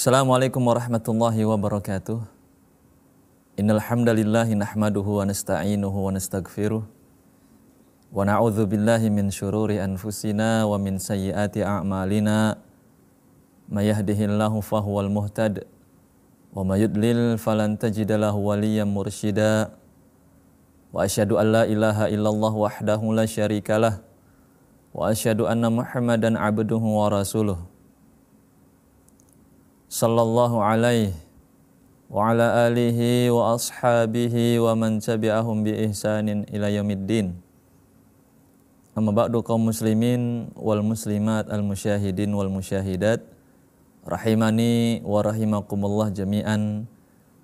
Assalamualaikum warahmatullahi wabarakatuh. Innal hamdalillah nahmaduhu wa nasta'inuhu wa nastaghfiruh wa na'udzu billahi min syururi anfusina wa min sayyiati a'malina. May yahdihillahu fahuwal muhtad wa may yudlil falan tajida lahu waliyyan mursyida. Wa asyhadu an la ilaha illallah wahdahu la syarikalah wa asyhadu anna Muhammadan abduhu wa rasuluh sallallahu alaihi wa ala alihi wa ashabihi wa man tabi'ahum bi ihsanin ila yaumiddin. Amma ba'du kaum muslimin wal muslimat al musyahidin wal musyahidat rahimani wa rahimakumullah jami'an.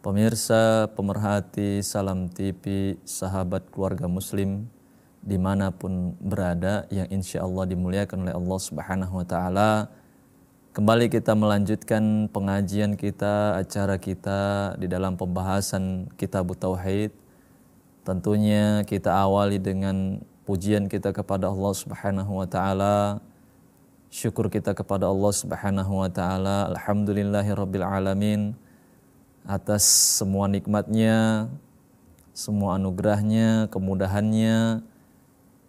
Pemirsa pemerhati Salam TV, sahabat keluarga muslim dimanapun berada yang insya Allah dimuliakan oleh Allah Subhanahu wa Ta'ala Kembali kita melanjutkan pengajian kita, acara kita di dalam pembahasan kitab tauhid. Tentunya kita awali dengan pujian kita kepada Allah Subhanahu wa taala. Syukur kita kepada Allah Subhanahu wa taala. Alhamdulillahirabbil alamin atas semua nikmatnya, semua anugerahnya, kemudahannya,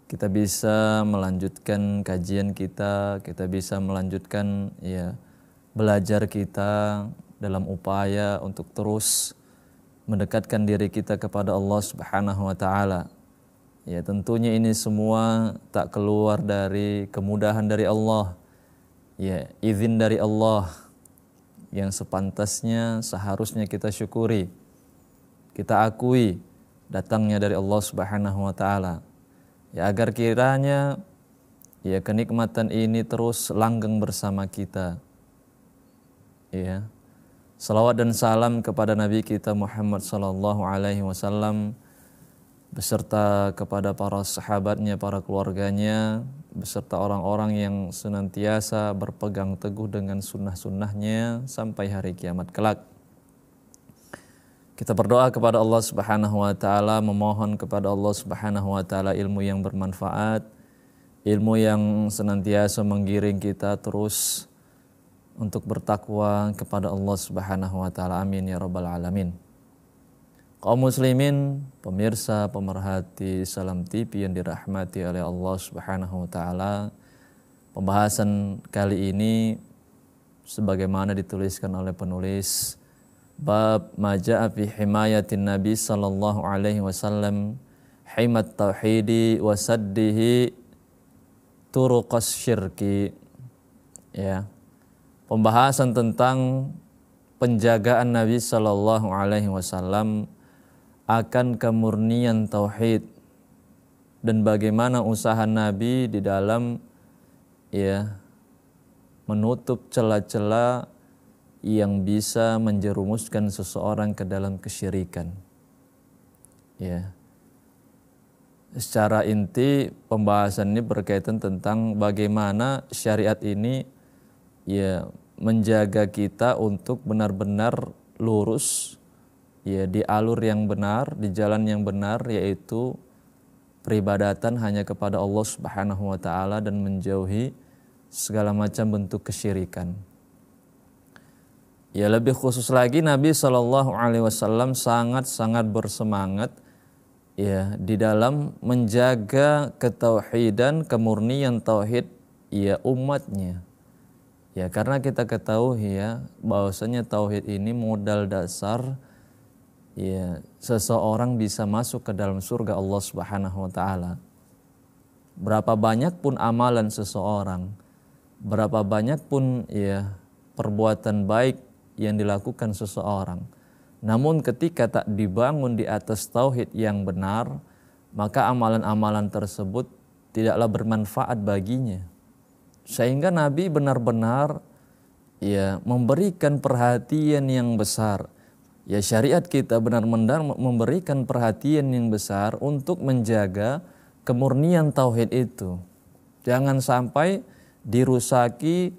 kita bisa melanjutkan kajian kita, kita bisa melanjutkan ya belajar kita dalam upaya untuk terus mendekatkan diri kita kepada Allah Subhanahu wa taala. Ya, tentunya ini semua tak keluar dari kemudahan dari Allah. Ya, izin dari Allah yang sepantasnya seharusnya kita syukuri. Kita akui datangnya dari Allah Subhanahu wa taala ya agar kiranya ya kenikmatan ini terus langgeng bersama kita ya Salawat dan salam kepada Nabi kita Muhammad Sallallahu Alaihi Wasallam beserta kepada para sahabatnya, para keluarganya, beserta orang-orang yang senantiasa berpegang teguh dengan sunnah-sunnahnya sampai hari kiamat kelak. Kita berdoa kepada Allah Subhanahu wa taala, memohon kepada Allah Subhanahu wa taala ilmu yang bermanfaat, ilmu yang senantiasa menggiring kita terus untuk bertakwa kepada Allah Subhanahu wa taala. Amin ya rabbal alamin. Kaum muslimin, pemirsa, pemerhati Salam TV yang dirahmati oleh Allah Subhanahu wa taala. Pembahasan kali ini sebagaimana dituliskan oleh penulis bab maja'a fi himayatin nabi sallallahu alaihi wasallam himat tauhidi wa saddihi turuqas syirki ya pembahasan tentang penjagaan Nabi sallallahu alaihi wasallam akan kemurnian tauhid dan bagaimana usaha Nabi di dalam ya menutup celah-celah yang bisa menjerumuskan seseorang ke dalam kesyirikan. Ya. Secara inti pembahasan ini berkaitan tentang bagaimana syariat ini ya menjaga kita untuk benar-benar lurus ya di alur yang benar, di jalan yang benar yaitu peribadatan hanya kepada Allah Subhanahu wa taala dan menjauhi segala macam bentuk kesyirikan. Ya lebih khusus lagi Nabi Shallallahu Alaihi Wasallam sangat-sangat bersemangat ya di dalam menjaga ketauhidan kemurnian tauhid ya umatnya. Ya karena kita ketahui ya bahwasanya tauhid ini modal dasar ya seseorang bisa masuk ke dalam surga Allah Subhanahu wa taala. Berapa banyak pun amalan seseorang, berapa banyak pun ya perbuatan baik yang dilakukan seseorang. Namun ketika tak dibangun di atas tauhid yang benar, maka amalan-amalan tersebut tidaklah bermanfaat baginya. Sehingga Nabi benar-benar ya memberikan perhatian yang besar. Ya syariat kita benar-benar memberikan perhatian yang besar untuk menjaga kemurnian tauhid itu. Jangan sampai dirusaki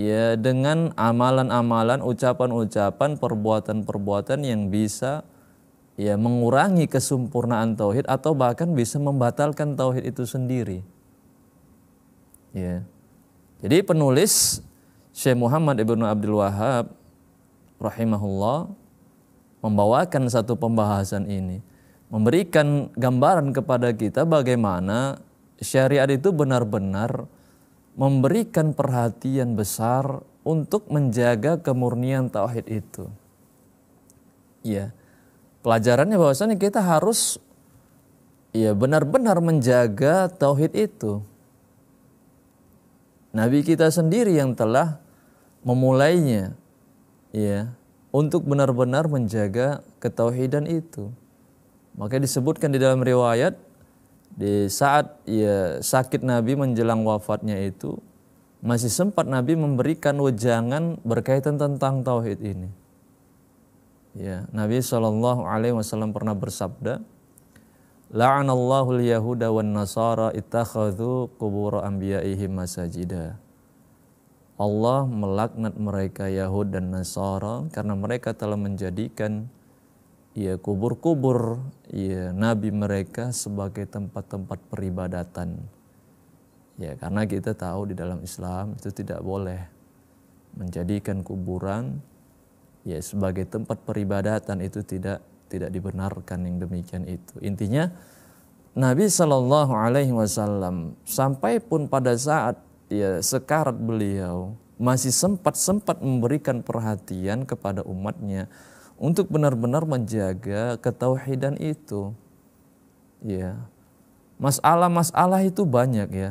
ya dengan amalan-amalan, ucapan-ucapan, perbuatan-perbuatan yang bisa ya mengurangi kesempurnaan tauhid atau bahkan bisa membatalkan tauhid itu sendiri. Ya. Jadi penulis Syekh Muhammad Ibnu Abdul Wahab rahimahullah membawakan satu pembahasan ini, memberikan gambaran kepada kita bagaimana syariat itu benar-benar memberikan perhatian besar untuk menjaga kemurnian tauhid itu. Ya. Pelajarannya bahwasanya kita harus ya benar-benar menjaga tauhid itu. Nabi kita sendiri yang telah memulainya ya untuk benar-benar menjaga ketauhidan itu. Maka disebutkan di dalam riwayat di saat ya, sakit Nabi menjelang wafatnya itu, masih sempat Nabi memberikan wejangan berkaitan tentang tauhid ini. Ya, Nabi Shallallahu Alaihi Wasallam pernah bersabda, La'anallahu al-yahuda wan nasara ittakhadhu qubur anbiya'ihim masajida. Allah melaknat mereka Yahud dan Nasara karena mereka telah menjadikan ya kubur-kubur ya nabi mereka sebagai tempat-tempat peribadatan. Ya, karena kita tahu di dalam Islam itu tidak boleh menjadikan kuburan ya sebagai tempat peribadatan itu tidak tidak dibenarkan yang demikian itu. Intinya Nabi Shallallahu alaihi wasallam sampai pun pada saat ya sekarat beliau masih sempat sempat memberikan perhatian kepada umatnya untuk benar-benar menjaga ketauhidan itu. Ya. Masalah-masalah itu banyak ya.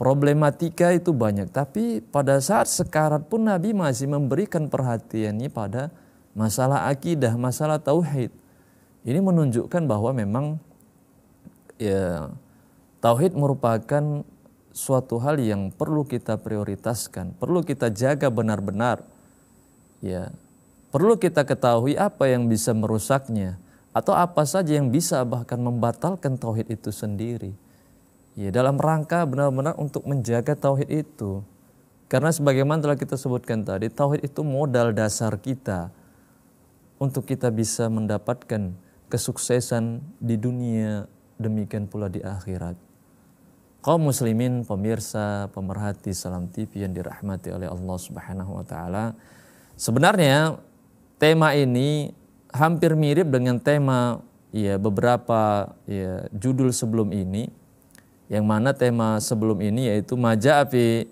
Problematika itu banyak, tapi pada saat sekarat pun Nabi masih memberikan perhatiannya pada masalah akidah, masalah tauhid. Ini menunjukkan bahwa memang ya tauhid merupakan suatu hal yang perlu kita prioritaskan, perlu kita jaga benar-benar. Ya, perlu kita ketahui apa yang bisa merusaknya atau apa saja yang bisa bahkan membatalkan tauhid itu sendiri. Ya, dalam rangka benar-benar untuk menjaga tauhid itu. Karena sebagaimana telah kita sebutkan tadi, tauhid itu modal dasar kita untuk kita bisa mendapatkan kesuksesan di dunia demikian pula di akhirat. Kau muslimin, pemirsa, pemerhati Salam TV yang dirahmati oleh Allah Subhanahu wa taala. Sebenarnya tema ini hampir mirip dengan tema ya beberapa ya judul sebelum ini yang mana tema sebelum ini yaitu majafi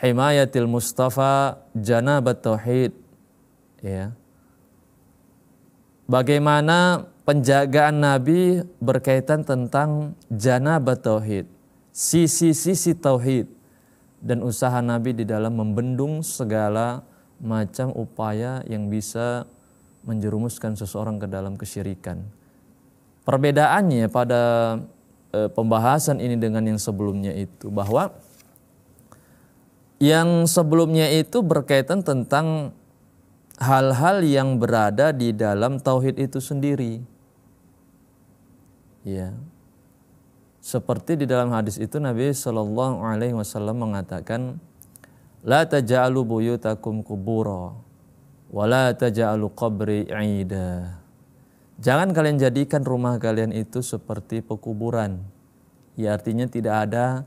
himayatil mustafa jana tauhid ya bagaimana penjagaan nabi berkaitan tentang jana tauhid sisi-sisi tauhid dan usaha nabi di dalam membendung segala macam upaya yang bisa menjerumuskan seseorang ke dalam kesyirikan. Perbedaannya pada e, pembahasan ini dengan yang sebelumnya itu bahwa yang sebelumnya itu berkaitan tentang hal-hal yang berada di dalam tauhid itu sendiri. Ya. Seperti di dalam hadis itu Nabi Shallallahu alaihi wasallam mengatakan La taj'alu buyutakum kubura wa la qabri 'ida. Jangan kalian jadikan rumah kalian itu seperti pekuburan. Ya artinya tidak ada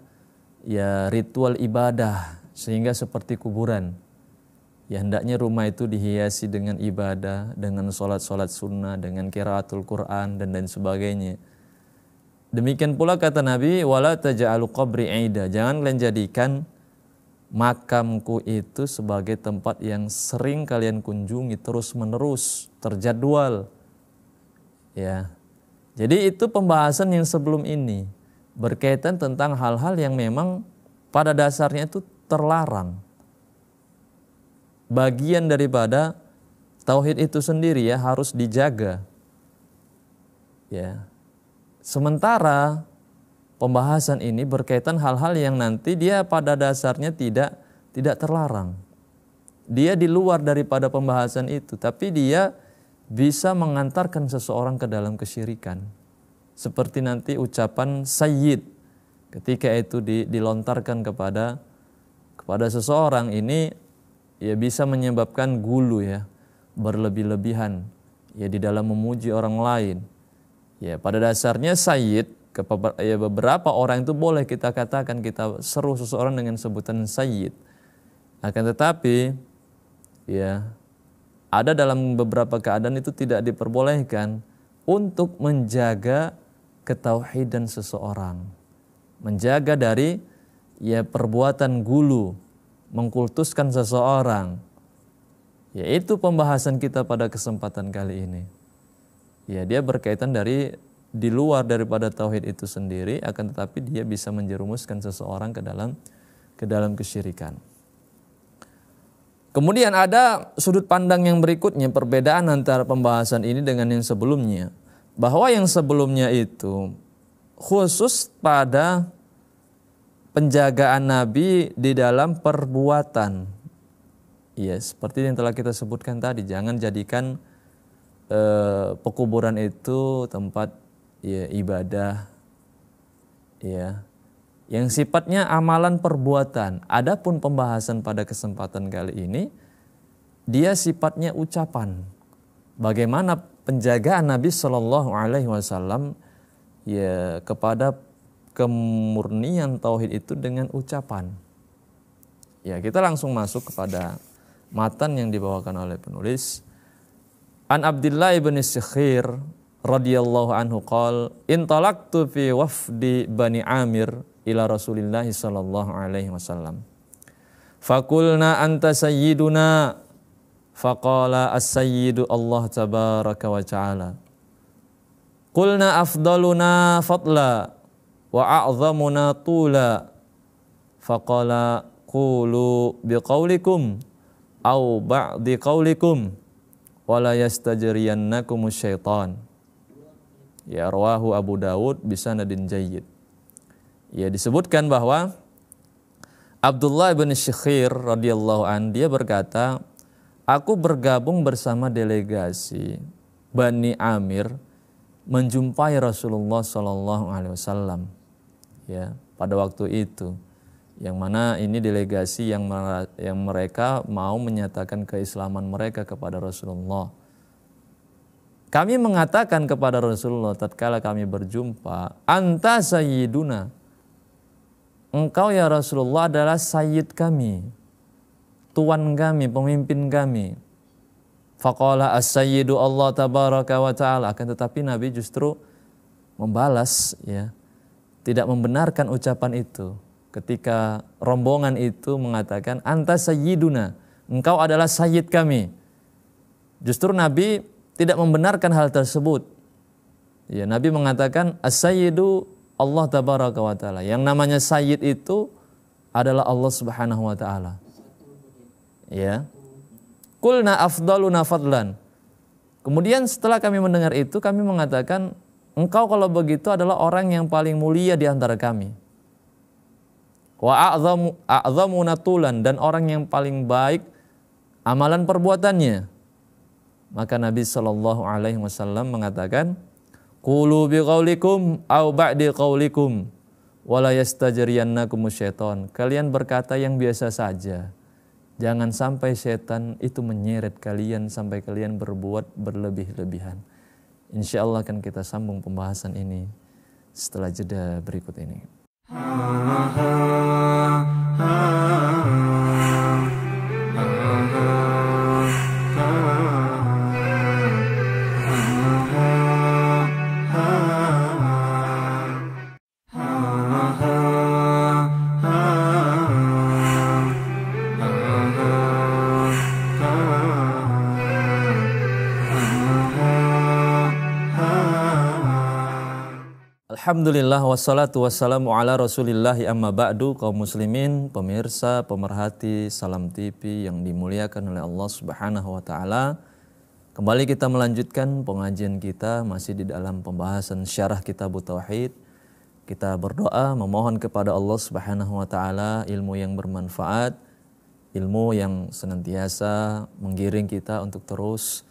ya ritual ibadah sehingga seperti kuburan. Ya hendaknya rumah itu dihiasi dengan ibadah, dengan sholat-sholat sunnah, dengan kiraatul Quran dan lain sebagainya. Demikian pula kata Nabi, wala qabri Jangan kalian jadikan makamku itu sebagai tempat yang sering kalian kunjungi terus-menerus, terjadwal. Ya. Jadi itu pembahasan yang sebelum ini berkaitan tentang hal-hal yang memang pada dasarnya itu terlarang. Bagian daripada tauhid itu sendiri ya harus dijaga. Ya. Sementara pembahasan ini berkaitan hal-hal yang nanti dia pada dasarnya tidak tidak terlarang. Dia di luar daripada pembahasan itu, tapi dia bisa mengantarkan seseorang ke dalam kesyirikan. Seperti nanti ucapan sayyid ketika itu di, dilontarkan kepada kepada seseorang ini ya bisa menyebabkan gulu ya, berlebih-lebihan ya di dalam memuji orang lain. Ya, pada dasarnya sayyid ya beberapa orang itu boleh kita katakan kita seru seseorang dengan sebutan sayyid. Akan tetapi ya ada dalam beberapa keadaan itu tidak diperbolehkan untuk menjaga ketauhidan seseorang. Menjaga dari ya perbuatan gulu, mengkultuskan seseorang. Yaitu pembahasan kita pada kesempatan kali ini. Ya dia berkaitan dari di luar daripada tauhid itu sendiri akan tetapi dia bisa menjerumuskan seseorang ke dalam ke dalam kesyirikan. Kemudian ada sudut pandang yang berikutnya perbedaan antara pembahasan ini dengan yang sebelumnya bahwa yang sebelumnya itu khusus pada penjagaan nabi di dalam perbuatan. Ya, seperti yang telah kita sebutkan tadi, jangan jadikan eh, pekuburan itu tempat ya ibadah ya yang sifatnya amalan perbuatan. Adapun pembahasan pada kesempatan kali ini dia sifatnya ucapan. Bagaimana penjagaan Nabi Shallallahu alaihi wasallam ya kepada kemurnian tauhid itu dengan ucapan. Ya, kita langsung masuk kepada matan yang dibawakan oleh penulis. An Abdullah ibn Sikhir radhiyallahu anhu qol intalaktu fi wafdi bani Amir ila rasulillahi sallallahu alaihi wasallam fakulna anta sayyiduna faqala as-sayyidu Allah tabaraka wa ta'ala qulna afdaluna fadla wa a'zamuna tula faqala qulu biqaulikum au ba'di qaulikum wala yastajriyannakum syaitan Ya rawahu Abu Dawud bisa Nadin jayyid. Ya disebutkan bahwa Abdullah bin Syekhir radhiyallahu an dia berkata, aku bergabung bersama delegasi Bani Amir menjumpai Rasulullah Shallallahu Alaihi Wasallam. Ya, pada waktu itu, yang mana ini delegasi yang yang mereka mau menyatakan keislaman mereka kepada Rasulullah. Kami mengatakan kepada Rasulullah tatkala kami berjumpa, "Anta sayyiduna." Engkau ya Rasulullah adalah sayyid kami. Tuan kami, pemimpin kami. Faqala as-sayyidu Allah tabaraka wa ta'ala. Akan tetapi Nabi justru membalas ya. Tidak membenarkan ucapan itu ketika rombongan itu mengatakan anta sayyiduna engkau adalah sayyid kami justru nabi tidak membenarkan hal tersebut. Ya, Nabi mengatakan as-sayyidu Allah tabaraka wa taala. Yang namanya sayyid itu adalah Allah Subhanahu wa taala. Ya. Kulna afdaluna fadlan. Kemudian setelah kami mendengar itu kami mengatakan engkau kalau begitu adalah orang yang paling mulia di antara kami. Wa a'zamu a'zamuna tulan dan orang yang paling baik amalan perbuatannya. Maka Nabi Shallallahu Alaihi Wasallam mengatakan, Kulu bi kaulikum au ba'di kaulikum wala syaiton. Kalian berkata yang biasa saja. Jangan sampai setan itu menyeret kalian sampai kalian berbuat berlebih-lebihan. Insya Allah akan kita sambung pembahasan ini setelah jeda berikut ini. Ha, ha, ha, ha. Alhamdulillah wassalatu wassalamu ala rasulillahi amma ba'du kaum muslimin, pemirsa, pemerhati, salam TV yang dimuliakan oleh Allah subhanahu wa ta'ala Kembali kita melanjutkan pengajian kita masih di dalam pembahasan syarah kitab Tauhid Kita berdoa memohon kepada Allah subhanahu wa ta'ala ilmu yang bermanfaat Ilmu yang senantiasa menggiring kita untuk terus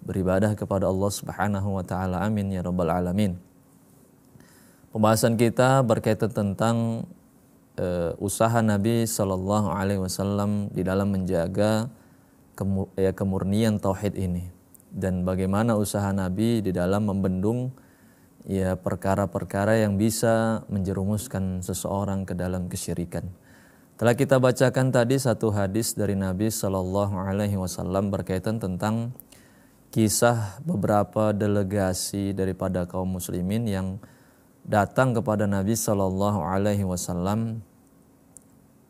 beribadah kepada Allah subhanahu wa ta'ala amin ya rabbal alamin Pembahasan kita berkaitan tentang uh, usaha Nabi Shallallahu Alaihi Wasallam di dalam menjaga kemur, ya, kemurnian tauhid ini dan bagaimana usaha Nabi di dalam membendung ya perkara-perkara yang bisa menjerumuskan seseorang ke dalam kesyirikan. Telah kita bacakan tadi satu hadis dari Nabi Shallallahu Alaihi Wasallam berkaitan tentang kisah beberapa delegasi daripada kaum muslimin yang datang kepada Nabi Shallallahu Alaihi Wasallam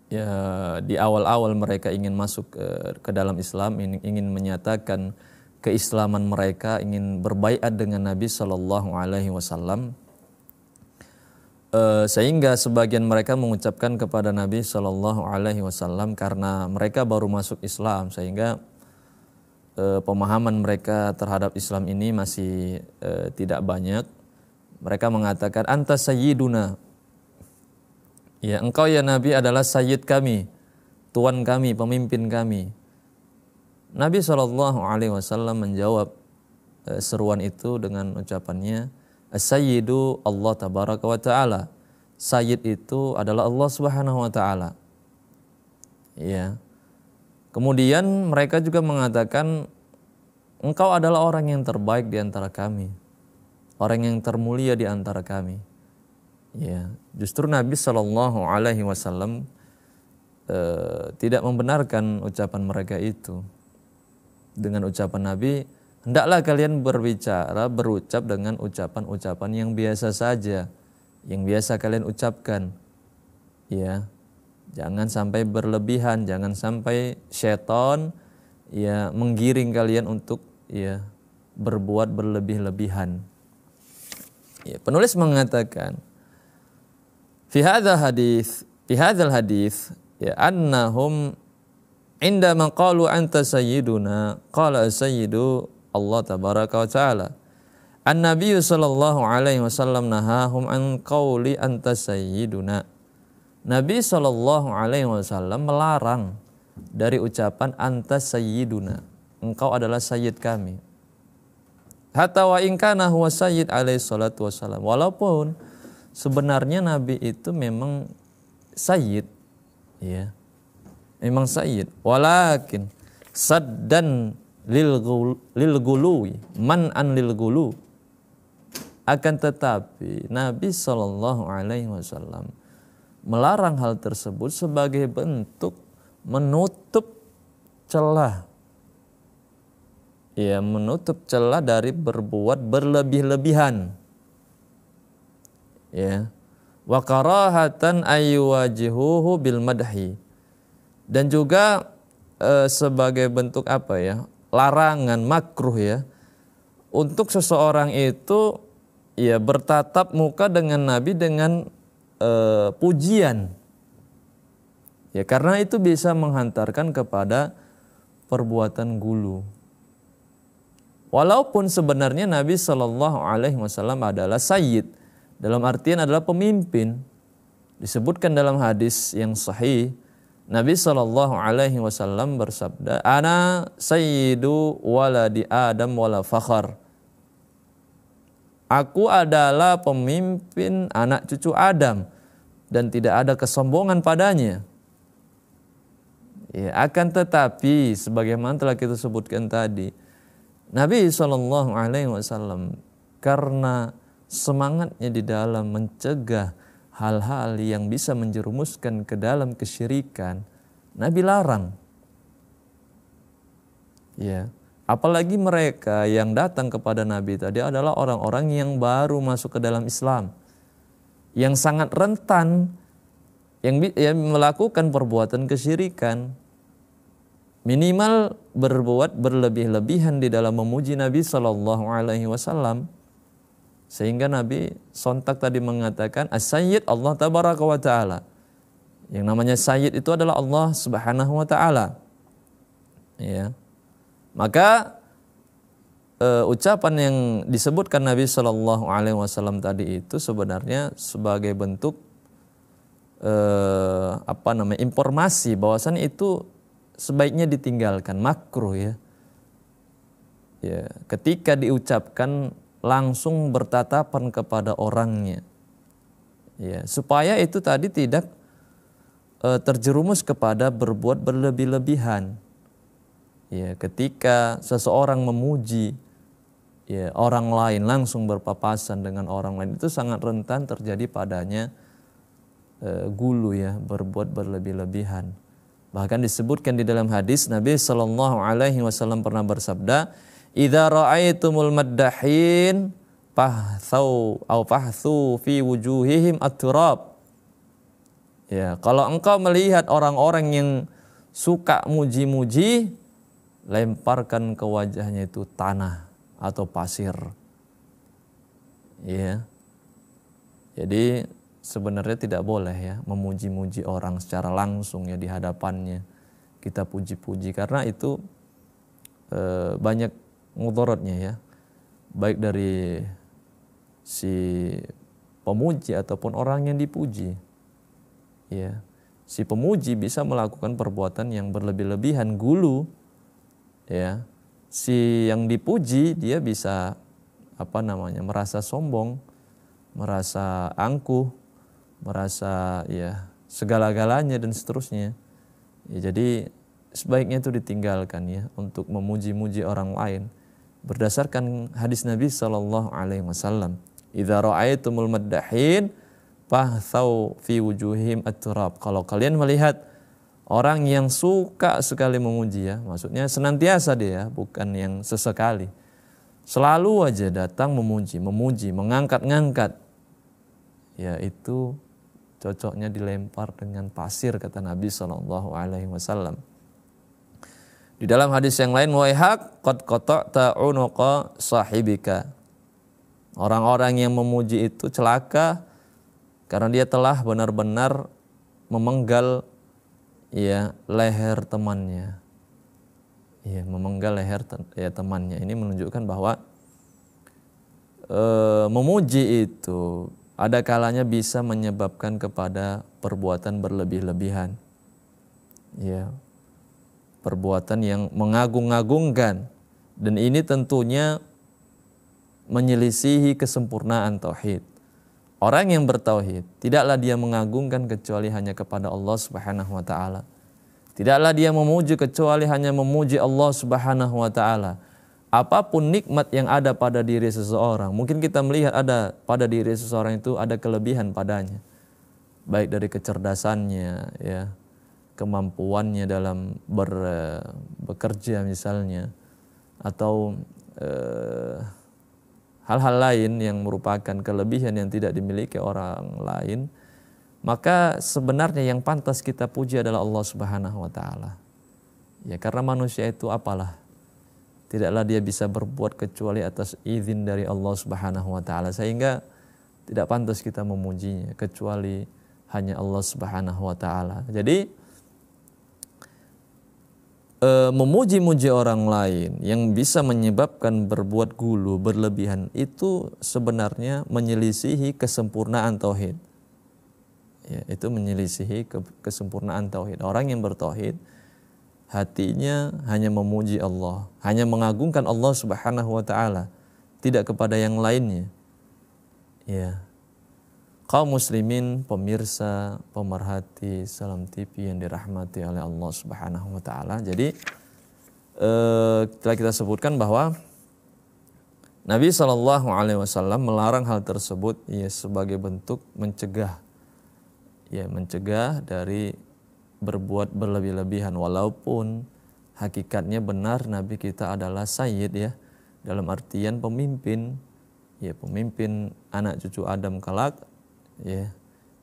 ya, di awal-awal mereka ingin masuk ke, eh, ke dalam Islam ingin, menyatakan keislaman mereka ingin berbaikat dengan Nabi Shallallahu Alaihi Wasallam eh, sehingga sebagian mereka mengucapkan kepada Nabi Shallallahu Alaihi Wasallam karena mereka baru masuk Islam sehingga eh, pemahaman mereka terhadap Islam ini masih tidak banyak mereka mengatakan anta sayyiduna. Ya, engkau ya Nabi adalah sayyid kami, tuan kami, pemimpin kami. Nabi saw alaihi wasallam menjawab eh, seruan itu dengan ucapannya Sayyidu Allah tabaraka wa taala. Sayyid itu adalah Allah Subhanahu wa taala. Ya. Kemudian mereka juga mengatakan engkau adalah orang yang terbaik di antara kami orang yang termulia di antara kami. Ya, justru Nabi Shallallahu Alaihi Wasallam e, tidak membenarkan ucapan mereka itu. Dengan ucapan Nabi, hendaklah kalian berbicara, berucap dengan ucapan-ucapan yang biasa saja, yang biasa kalian ucapkan. Ya, jangan sampai berlebihan, jangan sampai syaitan ya menggiring kalian untuk ya berbuat berlebih-lebihan. Ya, penulis mengatakan fi hadza hadis fi hadzal hadis ya annahum inda man qalu anta sayyiduna qala sayyidu Allah tabaraka wa taala an nabiy sallallahu alaihi wasallam nahahum an qauli anta sayyiduna Nabi sallallahu alaihi wasallam melarang dari ucapan anta sayyiduna engkau adalah sayyid kami Hatta wa ingkana huwa sayyid alaih salatu wassalam. Walaupun sebenarnya Nabi itu memang sayyid. Ya. Memang sayyid. Walakin saddan lil, lil gului. Man an lil gulu. Akan tetapi Nabi Shallallahu Alaihi Wasallam melarang hal tersebut sebagai bentuk menutup celah ya menutup celah dari berbuat berlebih-lebihan ya wa karahatan aywajihuhu bil madhi dan juga e, sebagai bentuk apa ya larangan makruh ya untuk seseorang itu ya bertatap muka dengan nabi dengan e, pujian ya karena itu bisa menghantarkan kepada perbuatan gulu Walaupun sebenarnya Nabi Shallallahu Alaihi Wasallam adalah sayyid, dalam artian adalah pemimpin. Disebutkan dalam hadis yang sahih, Nabi Shallallahu Alaihi Wasallam bersabda, "Ana sayyidu di Adam wala fakhar." Aku adalah pemimpin anak cucu Adam dan tidak ada kesombongan padanya. Ya, akan tetapi sebagaimana telah kita sebutkan tadi, Nabi Shallallahu Alaihi Wasallam karena semangatnya di dalam mencegah hal-hal yang bisa menjerumuskan ke dalam kesyirikan, Nabi larang. Ya, apalagi mereka yang datang kepada Nabi tadi adalah orang-orang yang baru masuk ke dalam Islam, yang sangat rentan yang, yang melakukan perbuatan kesyirikan minimal berbuat berlebih-lebihan di dalam memuji Nabi Shallallahu Alaihi Wasallam sehingga Nabi sontak tadi mengatakan as Allah tabaraka wa taala yang namanya sayyid itu adalah Allah subhanahu wa taala ya maka e, ucapan yang disebutkan Nabi Shallallahu Alaihi Wasallam tadi itu sebenarnya sebagai bentuk Uh, apa namanya informasi bahwasannya itu sebaiknya ditinggalkan makro ya. Ya, ketika diucapkan langsung bertatapan kepada orangnya. Ya, supaya itu tadi tidak e, terjerumus kepada berbuat berlebih-lebihan. Ya, ketika seseorang memuji ya orang lain langsung berpapasan dengan orang lain itu sangat rentan terjadi padanya e, gulu ya, berbuat berlebih-lebihan. Bahkan disebutkan di dalam hadis Nabi Shallallahu Alaihi Wasallam pernah bersabda, "Idza ra'aitumul maddahin pahtau au pahthu fi wujuhihim at-turab." Ya, kalau engkau melihat orang-orang yang suka muji-muji, lemparkan ke wajahnya itu tanah atau pasir. Ya. Jadi sebenarnya tidak boleh ya memuji-muji orang secara langsung ya di hadapannya kita puji-puji karena itu e, banyak mudorotnya ya baik dari si pemuji ataupun orang yang dipuji ya si pemuji bisa melakukan perbuatan yang berlebih-lebihan gulu ya si yang dipuji dia bisa apa namanya merasa sombong merasa angkuh merasa ya segala-galanya dan seterusnya. Ya, jadi sebaiknya itu ditinggalkan ya untuk memuji-muji orang lain berdasarkan hadis Nabi Shallallahu Alaihi Wasallam. Idza ra'aitumul maddahin fahthau fi wujuhim at-turab. Kalau kalian melihat orang yang suka sekali memuji ya, maksudnya senantiasa dia ya, bukan yang sesekali. Selalu aja datang memuji, memuji, mengangkat-ngangkat. Ya itu cocoknya dilempar dengan pasir kata Nabi Shallallahu Alaihi Wasallam. Di dalam hadis yang lain, waihak kot kotok ta'unuqa sahibika. Orang-orang yang memuji itu celaka karena dia telah benar-benar memenggal ya leher temannya. Ya, memenggal leher ya temannya. Ini menunjukkan bahwa e, memuji itu ada kalanya bisa menyebabkan kepada perbuatan berlebih-lebihan. Ya. Perbuatan yang mengagung-agungkan dan ini tentunya menyelisihi kesempurnaan tauhid. Orang yang bertauhid tidaklah dia mengagungkan kecuali hanya kepada Allah Subhanahu wa taala. Tidaklah dia memuji kecuali hanya memuji Allah Subhanahu wa taala apapun nikmat yang ada pada diri seseorang, mungkin kita melihat ada pada diri seseorang itu ada kelebihan padanya. Baik dari kecerdasannya ya, kemampuannya dalam ber, bekerja misalnya atau eh, hal-hal eh, lain yang merupakan kelebihan yang tidak dimiliki orang lain, maka sebenarnya yang pantas kita puji adalah Allah Subhanahu wa taala. Ya karena manusia itu apalah? tidaklah dia bisa berbuat kecuali atas izin dari Allah Subhanahu wa taala sehingga tidak pantas kita memujinya kecuali hanya Allah Subhanahu wa taala. Jadi e, memuji-muji orang lain yang bisa menyebabkan berbuat gulu berlebihan itu sebenarnya menyelisihi kesempurnaan tauhid. Ya, itu menyelisihi kesempurnaan tauhid. Orang yang bertauhid hatinya hanya memuji Allah, hanya mengagungkan Allah Subhanahu wa taala, tidak kepada yang lainnya. Ya. Kaum muslimin, pemirsa, pemerhati Salam TV yang dirahmati oleh Allah Subhanahu wa taala. Jadi eh, telah kita sebutkan bahwa Nabi Shallallahu Alaihi Wasallam melarang hal tersebut ya sebagai bentuk mencegah ya mencegah dari berbuat berlebih-lebihan walaupun hakikatnya benar Nabi kita adalah sayyid ya dalam artian pemimpin ya pemimpin anak cucu Adam kelak ya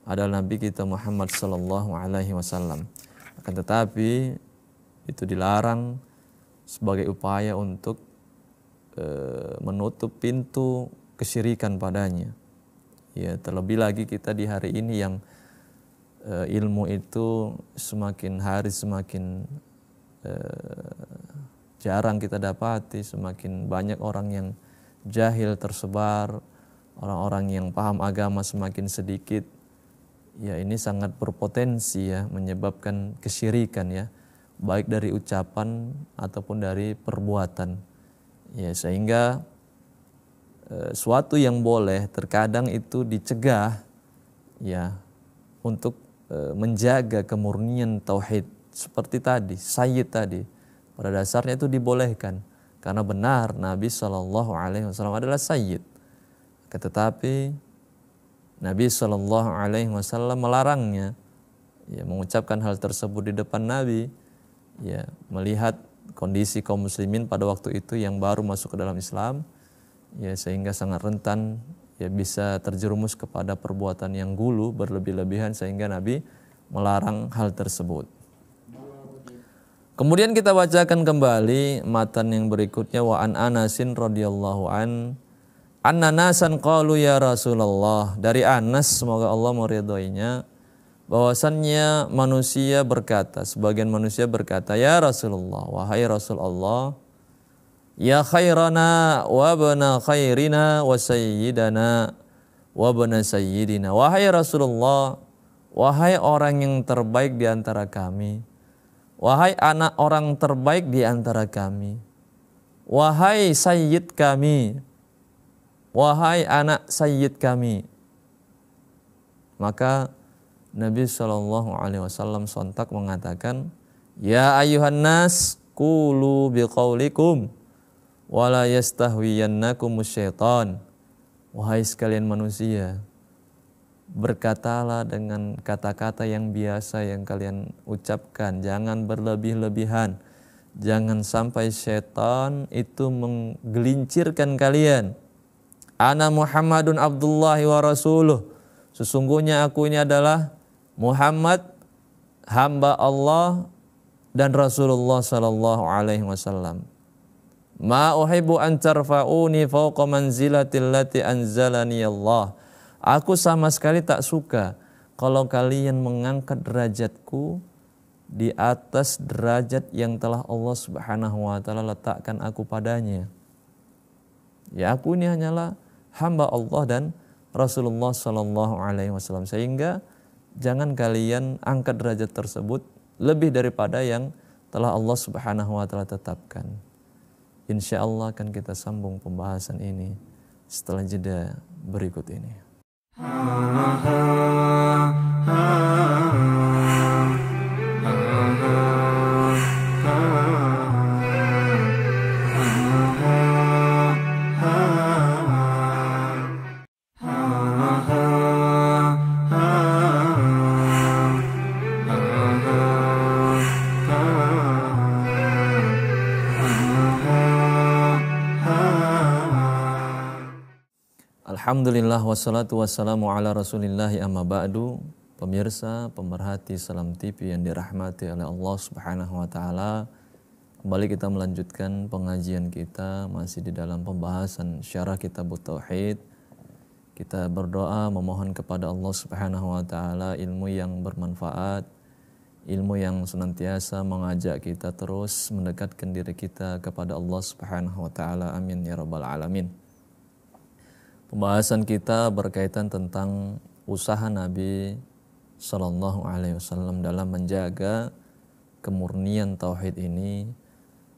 adalah Nabi kita Muhammad Sallallahu Alaihi Wasallam. Akan tetapi itu dilarang sebagai upaya untuk e, menutup pintu kesyirikan padanya. Ya terlebih lagi kita di hari ini yang uh, ilmu itu semakin hari semakin uh, jarang kita dapati, semakin banyak orang yang jahil tersebar, orang-orang yang paham agama semakin sedikit. Ya ini sangat berpotensi ya menyebabkan kesyirikan ya, baik dari ucapan ataupun dari perbuatan. Ya sehingga eh, suatu yang boleh terkadang itu dicegah ya untuk Eh, menjaga kemurnian tauhid seperti tadi sayyid tadi pada dasarnya itu dibolehkan karena benar Nabi Shallallahu Alaihi Wasallam adalah sayyid tetapi Nabi Shallallahu Alaihi Wasallam melarangnya ya mengucapkan hal tersebut di depan Nabi ya melihat kondisi kaum muslimin pada waktu itu yang baru masuk ke dalam Islam ya sehingga sangat rentan ya bisa terjerumus kepada perbuatan yang gulu berlebih-lebihan sehingga Nabi melarang hal tersebut. Kemudian kita bacakan kembali matan yang berikutnya wa an Anasin radhiyallahu an anna nasan qalu ya Rasulullah dari Anas semoga Allah meridhoinya bahwasannya manusia berkata sebagian manusia berkata ya Rasulullah wahai Rasulullah Ya khairana wa bana khairina wa sayyidana wa bana sayyidina. Wahai Rasulullah, wahai orang yang terbaik di antara kami. Wahai anak orang terbaik di antara kami. Wahai sayyid kami. Wahai anak sayyid kami. Maka Nabi Shallallahu Alaihi Wasallam sontak mengatakan, Ya ayuhan nas, kulu biqaulikum wala yastahwiyannakum syaitan. Wahai sekalian manusia, berkatalah dengan kata-kata yang biasa yang kalian ucapkan, jangan berlebih-lebihan. Jangan sampai syaitan itu menggelincirkan kalian. Ana Muhammadun Abdullahi wa Rasuluh. Sesungguhnya aku ini adalah Muhammad hamba Allah dan Rasulullah sallallahu alaihi wasallam. Ma uhibbu an tarfa'uni fawqa manzilatil lati anzalani Allah. Aku sama sekali tak suka kalau kalian mengangkat derajatku di atas derajat yang telah Allah Subhanahu wa taala letakkan aku padanya. Ya aku ini hanyalah hamba Allah dan Rasulullah saw. alaihi wasallam sehingga jangan kalian angkat derajat tersebut lebih daripada yang telah Allah Subhanahu wa taala tetapkan. Insya Allah akan kita sambung pembahasan ini setelah jeda berikut ini. Ha, ha, ha, Alhamdulillah wassalatu wassalamu ala rasulillahi amma ba'du Pemirsa, pemerhati Salam TV yang dirahmati oleh Allah subhanahu wa ta'ala Kembali kita melanjutkan pengajian kita masih di dalam pembahasan syarah kitab Tauhid Kita berdoa memohon kepada Allah subhanahu wa ta'ala ilmu yang bermanfaat Ilmu yang senantiasa mengajak kita terus mendekatkan diri kita kepada Allah subhanahu wa ta'ala Amin ya rabbal alamin Pembahasan kita berkaitan tentang usaha Nabi Shallallahu Alaihi Wasallam dalam menjaga kemurnian tauhid ini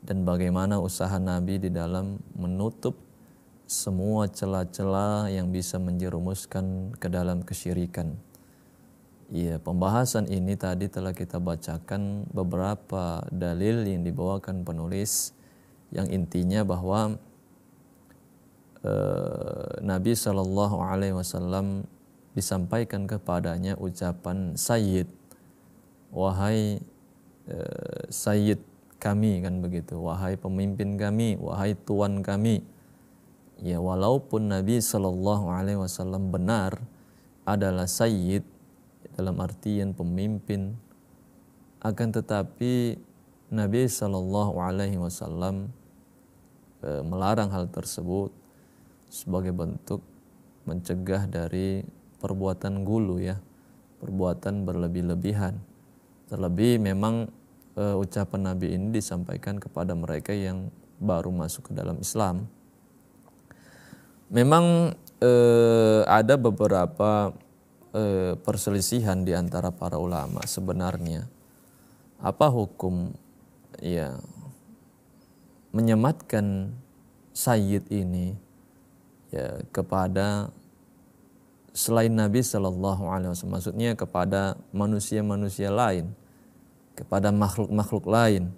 dan bagaimana usaha Nabi di dalam menutup semua celah-celah yang bisa menjerumuskan ke dalam kesyirikan. Iya, pembahasan ini tadi telah kita bacakan beberapa dalil yang dibawakan penulis yang intinya bahwa Eh, Nabi Shallallahu Alaihi Wasallam disampaikan kepadanya ucapan Sayyid, wahai eh, Sayyid kami kan begitu, wahai pemimpin kami, wahai tuan kami. Ya walaupun Nabi Shallallahu Alaihi Wasallam benar adalah Sayyid dalam artian pemimpin, akan tetapi Nabi Shallallahu Alaihi Wasallam eh, melarang hal tersebut sebagai bentuk mencegah dari perbuatan gulu ya, perbuatan berlebih-lebihan. Terlebih memang e, ucapan Nabi ini disampaikan kepada mereka yang baru masuk ke dalam Islam. Memang e, ada beberapa e, perselisihan di antara para ulama sebenarnya. Apa hukum ya menyematkan sayyid ini ya, kepada selain Nabi Shallallahu Alaihi Wasallam, maksudnya kepada manusia-manusia lain, kepada makhluk-makhluk lain,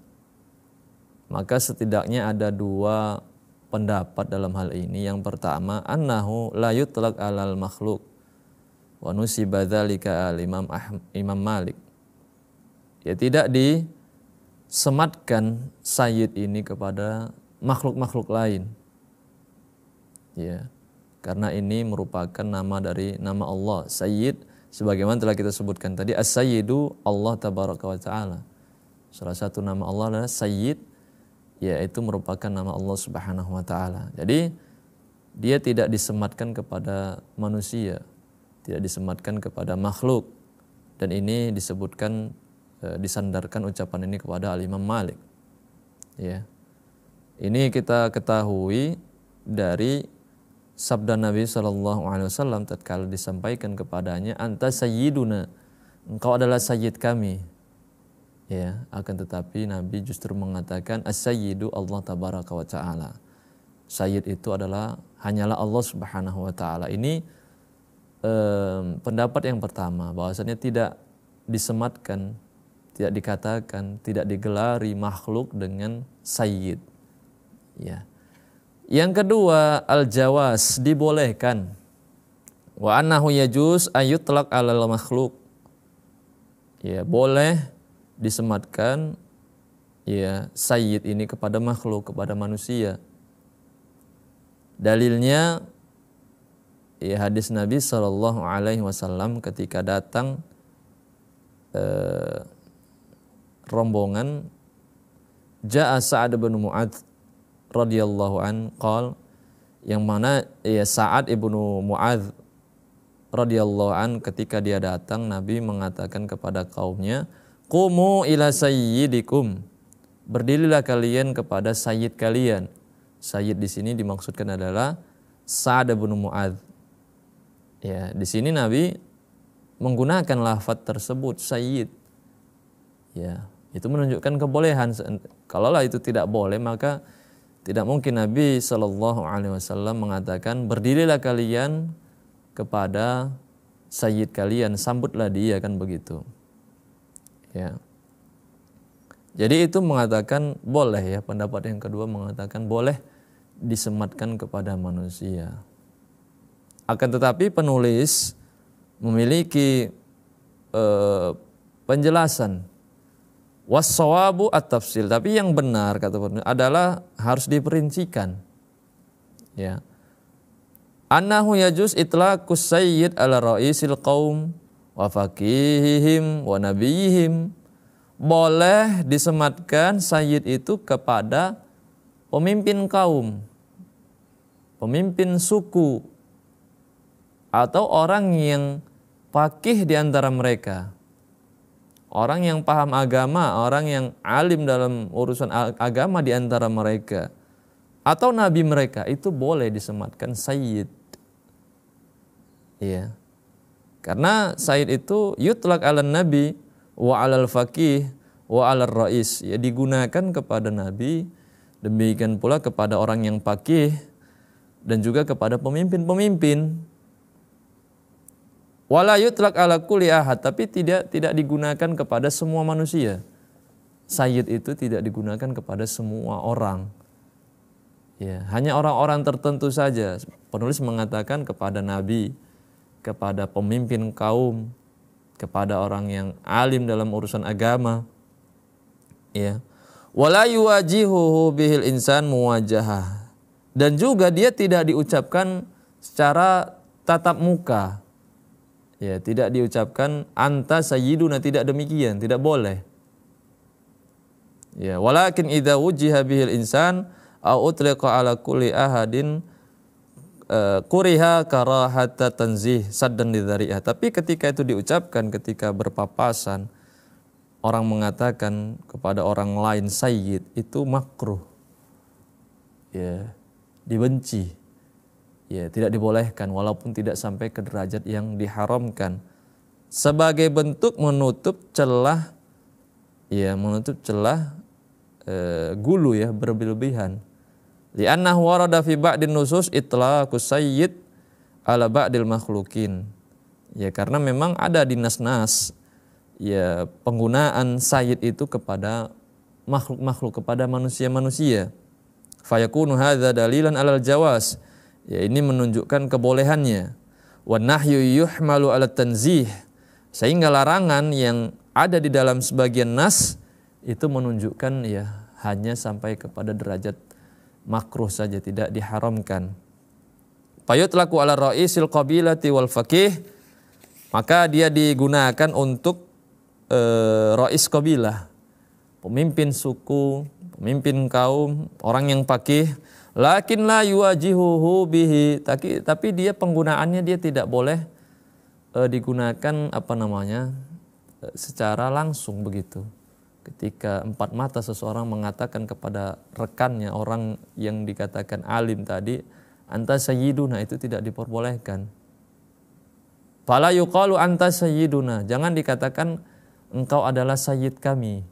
maka setidaknya ada dua pendapat dalam hal ini. Yang pertama, annahu la yutlaq alal makhluk wa nusiba dzalika al Imam Imam Malik. Ya tidak disematkan sayyid ini kepada makhluk-makhluk lain ya karena ini merupakan nama dari nama Allah Sayyid sebagaimana telah kita sebutkan tadi As-Sayyidu Allah Tabaraka wa Ta'ala salah satu nama Allah adalah Sayyid yaitu merupakan nama Allah Subhanahu wa taala. Jadi dia tidak disematkan kepada manusia, tidak disematkan kepada makhluk. Dan ini disebutkan e, disandarkan ucapan ini kepada Al Imam Malik. Ya. Ini kita ketahui dari sabda Nabi Shallallahu Alaihi Wasallam tatkala disampaikan kepadanya anta sayyiduna engkau adalah sayyid kami ya akan tetapi Nabi justru mengatakan as-sayyidu Allah tabaraka wa taala sayyid itu adalah hanyalah Allah subhanahu wa taala ini eh, pendapat yang pertama bahwasanya tidak disematkan tidak dikatakan tidak digelari makhluk dengan sayyid ya yang kedua, al-jawas dibolehkan. Wa annahu yajuz telak 'alal makhluk. Ya, boleh disematkan ya sayyid ini kepada makhluk, kepada manusia. Dalilnya ya hadis Nabi saw alaihi wasallam ketika datang eh, rombongan Ja'a Sa'ad bin Mu'adz radhiyallahu an qal yang mana ya saat ibnu Mu'adz radhiyallahu an ketika dia datang Nabi mengatakan kepada kaumnya Kumu ila sayyidikum berdirilah kalian kepada sayyid kalian sayyid di sini dimaksudkan adalah Sa'ad ibnu Mu'adz ya di sini Nabi menggunakan lafaz tersebut sayyid ya itu menunjukkan kebolehan kalaulah itu tidak boleh maka tidak mungkin Nabi Shallallahu Alaihi Wasallam mengatakan berdirilah kalian kepada sayyid kalian sambutlah dia kan begitu. Ya. Jadi itu mengatakan boleh ya pendapat yang kedua mengatakan boleh disematkan kepada manusia. Akan tetapi penulis memiliki eh, penjelasan Wassawabu at-tafsil. Tapi yang benar kata penulis adalah harus diperincikan. Ya. Annahu yajuz itlaqus sayyid ala ra'isil qaum wa faqihihim wa nabiyihim. Boleh disematkan sayyid itu kepada pemimpin kaum, pemimpin suku, atau orang yang pakih di antara mereka. Orang yang paham agama, orang yang alim dalam urusan agama di antara mereka atau nabi mereka itu boleh disematkan sayyid. ya, Karena sayyid itu yutlak ala nabi wa ala faqih wa ala rais ya digunakan kepada nabi demikian pula kepada orang yang faqih dan juga kepada pemimpin-pemimpin Wala yutlak ala kulli ahad, tapi tidak tidak digunakan kepada semua manusia. Sayyid itu tidak digunakan kepada semua orang. Ya, hanya orang-orang tertentu saja. Penulis mengatakan kepada nabi, kepada pemimpin kaum, kepada orang yang alim dalam urusan agama. Ya. Wala yuwajihuhu bihil insan muwajahah. Dan juga dia tidak diucapkan secara tatap muka. Ya, tidak diucapkan anta sayyiduna tidak demikian, tidak boleh. Ya, walakin idza wujiha bihil insan au utliqa ala kulli ahadin e, kuriha karahata tanzih saddan lidzari'ah. Tapi ketika itu diucapkan ketika berpapasan orang mengatakan kepada orang lain sayyid itu makruh. Ya, dibenci ya tidak dibolehkan walaupun tidak sampai ke derajat yang diharamkan sebagai bentuk menutup celah ya menutup celah e, gulu ya berlebihan Di warada fi ba'din nusus itlaqus sayyid ala ba'dil makhlukin ya karena memang ada di nas-nas ya penggunaan sayyid itu kepada makhluk-makhluk kepada manusia-manusia fayakunu hadza dalilan alal jawas Ya ini menunjukkan kebolehannya. Wa nahyu yuhmalu ala tanzih. Sehingga larangan yang ada di dalam sebagian nas itu menunjukkan ya hanya sampai kepada derajat makruh saja tidak diharamkan. laku ala ra'isil qabilati wal faqih maka dia digunakan untuk e, eh, rois qabilah, pemimpin suku, pemimpin kaum, orang yang fakih. Lakin la yuwajihuhu bihi. Tapi, tapi dia penggunaannya dia tidak boleh e, digunakan apa namanya e, secara langsung begitu. Ketika empat mata seseorang mengatakan kepada rekannya orang yang dikatakan alim tadi, anta sayyiduna itu tidak diperbolehkan. Fala yuqalu anta sayyiduna. Jangan dikatakan engkau adalah sayyid kami.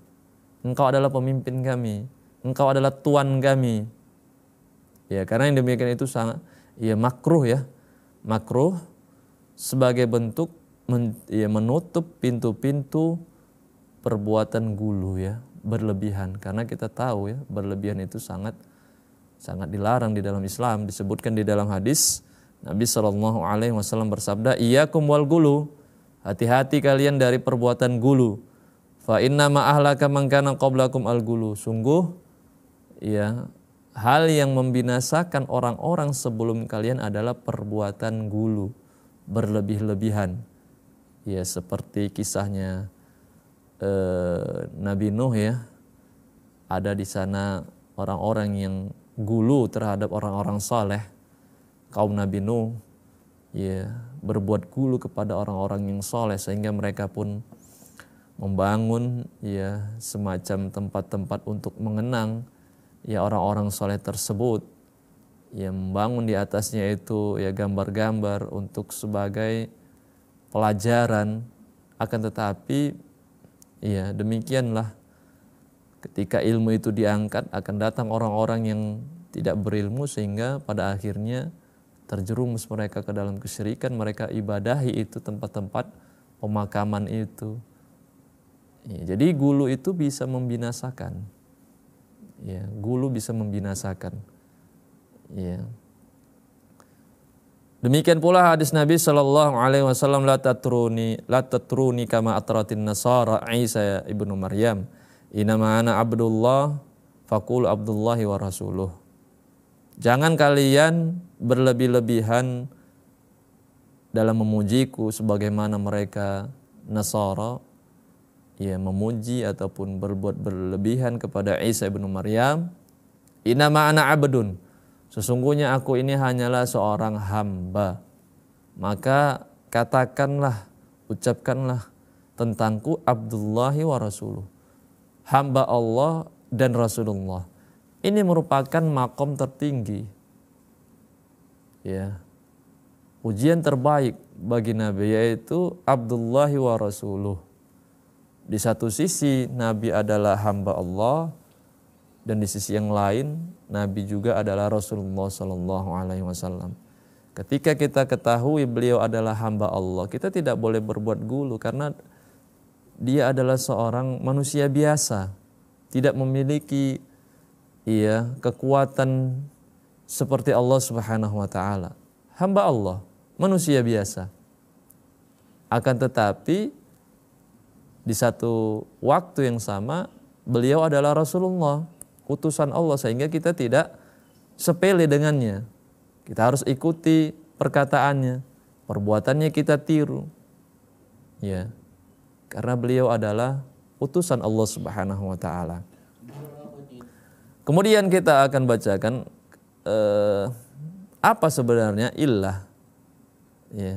Engkau adalah pemimpin kami. Engkau adalah tuan kami. Ya, karena yang demikian itu sangat ya makruh ya. Makruh sebagai bentuk men, ya, menutup pintu-pintu perbuatan gulu ya, berlebihan karena kita tahu ya, berlebihan itu sangat sangat dilarang di dalam Islam disebutkan di dalam hadis Nabi Shallallahu Alaihi Wasallam bersabda iya kumwal gulu hati-hati kalian dari perbuatan gulu fa inna ma ahlaka qablakum al gulu sungguh ya Hal yang membinasakan orang-orang sebelum kalian adalah perbuatan gulu, berlebih-lebihan. Ya seperti kisahnya eh, Nabi Nuh ya. Ada di sana orang-orang yang gulu terhadap orang-orang saleh, kaum Nabi Nuh ya berbuat gulu kepada orang-orang yang soleh sehingga mereka pun membangun ya semacam tempat-tempat untuk mengenang ya orang-orang soleh tersebut yang membangun di atasnya itu ya gambar-gambar untuk sebagai pelajaran akan tetapi ya demikianlah ketika ilmu itu diangkat akan datang orang-orang yang tidak berilmu sehingga pada akhirnya terjerumus mereka ke dalam kesyirikan mereka ibadahi itu tempat-tempat pemakaman itu ya, jadi gulu itu bisa membinasakan ya gulu bisa membinasakan ya Demikian pula hadis Nabi Shallallahu Alaihi Wasallam la tatruni la tatruni kama atratin nasara Isa ibnu Maryam inama ana Abdullah fakul Abdullahi wa rasuluh. Jangan kalian berlebih-lebihan dalam memujiku sebagaimana mereka Nasara ya memuji ataupun berbuat berlebihan kepada Isa bin Maryam inama ana abdun sesungguhnya aku ini hanyalah seorang hamba maka katakanlah ucapkanlah tentangku Abdullahi wa rasuluh hamba Allah dan Rasulullah ini merupakan makom tertinggi ya ujian terbaik bagi Nabi yaitu Abdullahi wa rasuluh di satu sisi Nabi adalah hamba Allah dan di sisi yang lain Nabi juga adalah Rasulullah SAW. Alaihi Wasallam. Ketika kita ketahui beliau adalah hamba Allah, kita tidak boleh berbuat gulu karena dia adalah seorang manusia biasa, tidak memiliki iya kekuatan seperti Allah Subhanahu wa taala. Hamba Allah, manusia biasa. Akan tetapi di satu waktu yang sama beliau adalah Rasulullah, utusan Allah sehingga kita tidak sepele dengannya. Kita harus ikuti perkataannya, perbuatannya kita tiru. Ya. Karena beliau adalah utusan Allah Subhanahu wa taala. Kemudian kita akan bacakan eh, apa sebenarnya ilah ya,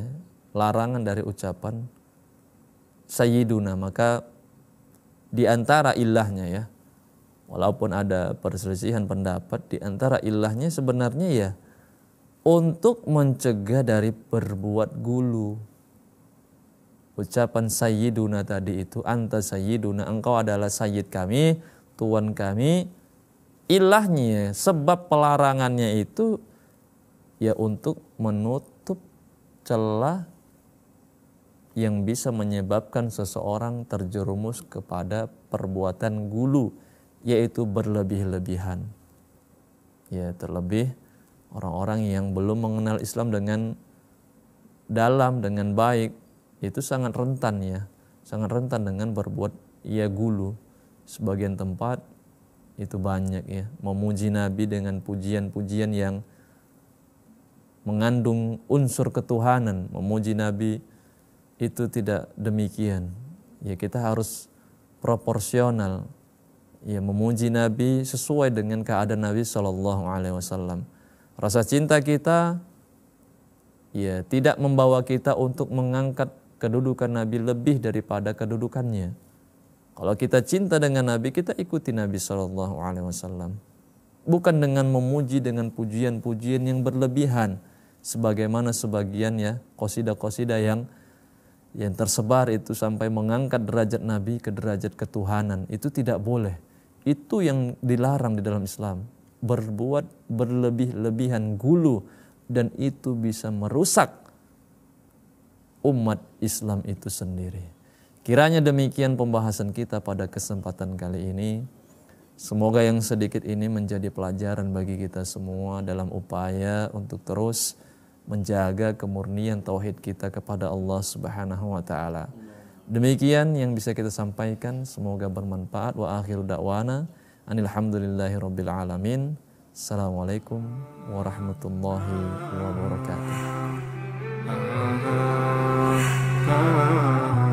larangan dari ucapan sayyiduna maka di antara ilahnya ya walaupun ada perselisihan pendapat di antara ilahnya sebenarnya ya untuk mencegah dari berbuat gulu ucapan sayyiduna tadi itu anta sayyiduna engkau adalah sayyid kami tuan kami ilahnya ya, sebab pelarangannya itu ya untuk menutup celah yang bisa menyebabkan seseorang terjerumus kepada perbuatan gulu yaitu berlebih-lebihan. Ya, terlebih orang-orang yang belum mengenal Islam dengan dalam dengan baik itu sangat rentan ya, sangat rentan dengan berbuat ya gulu. Sebagian tempat itu banyak ya memuji nabi dengan pujian-pujian yang mengandung unsur ketuhanan, memuji nabi itu tidak demikian. Ya kita harus proporsional. Ya memuji Nabi sesuai dengan keadaan Nabi Shallallahu Alaihi Wasallam. Rasa cinta kita ya tidak membawa kita untuk mengangkat kedudukan Nabi lebih daripada kedudukannya. Kalau kita cinta dengan Nabi, kita ikuti Nabi Shallallahu Alaihi Wasallam. Bukan dengan memuji dengan pujian-pujian yang berlebihan, sebagaimana sebagian ya kosida-kosida yang yang tersebar itu sampai mengangkat derajat nabi ke derajat ketuhanan itu tidak boleh. Itu yang dilarang di dalam Islam. Berbuat berlebih-lebihan gulu dan itu bisa merusak umat Islam itu sendiri. Kiranya demikian pembahasan kita pada kesempatan kali ini. Semoga yang sedikit ini menjadi pelajaran bagi kita semua dalam upaya untuk terus menjaga kemurnian tauhid kita kepada Allah Subhanahu wa taala. Demikian yang bisa kita sampaikan, semoga bermanfaat wa akhir dakwana alhamdulillahirabbil alamin. Assalamualaikum warahmatullahi wabarakatuh. Ah, ah, ah,